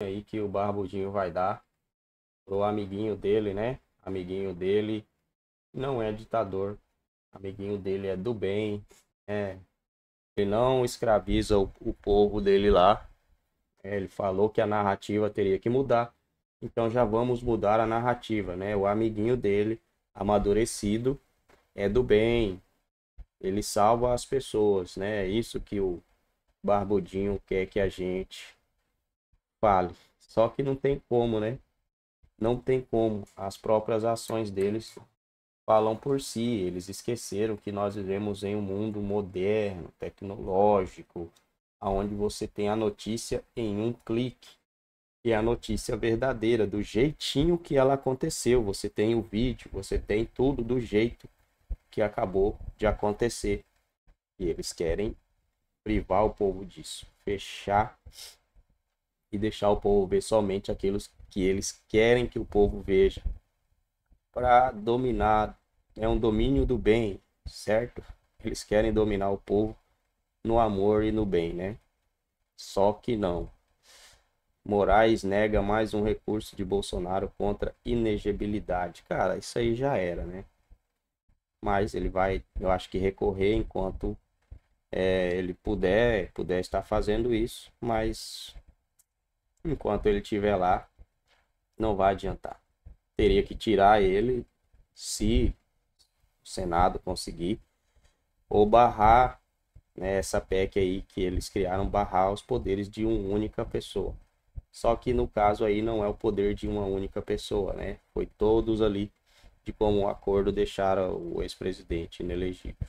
aí que o Barbudinho vai dar pro amiguinho dele, né? Amiguinho dele não é ditador, amiguinho dele é do bem, é. Ele não escraviza o, o povo dele lá. É, ele falou que a narrativa teria que mudar. Então já vamos mudar a narrativa, né? O amiguinho dele, amadurecido, é do bem. Ele salva as pessoas, né? É isso que o Barbudinho quer que a gente fale. Só que não tem como, né? Não tem como. As próprias ações deles falam por si. Eles esqueceram que nós vivemos em um mundo moderno, tecnológico, aonde você tem a notícia em um clique. E a notícia verdadeira, do jeitinho que ela aconteceu. Você tem o vídeo, você tem tudo do jeito que acabou de acontecer. E eles querem privar o povo disso, fechar e deixar o povo ver somente aqueles que eles querem que o povo veja. Para dominar, é um domínio do bem, certo? Eles querem dominar o povo no amor e no bem, né? Só que não. Moraes nega mais um recurso de Bolsonaro contra inegibilidade. Cara, isso aí já era, né? Mas ele vai, eu acho que recorrer enquanto é, ele puder, puder estar fazendo isso, mas enquanto ele estiver lá, não vai adiantar. Teria que tirar ele, se o Senado conseguir, ou barrar né, essa PEC aí que eles criaram, barrar os poderes de uma única pessoa. Só que no caso aí não é o poder de uma única pessoa, né? Foi todos ali de como o acordo deixaram o ex-presidente inelegível.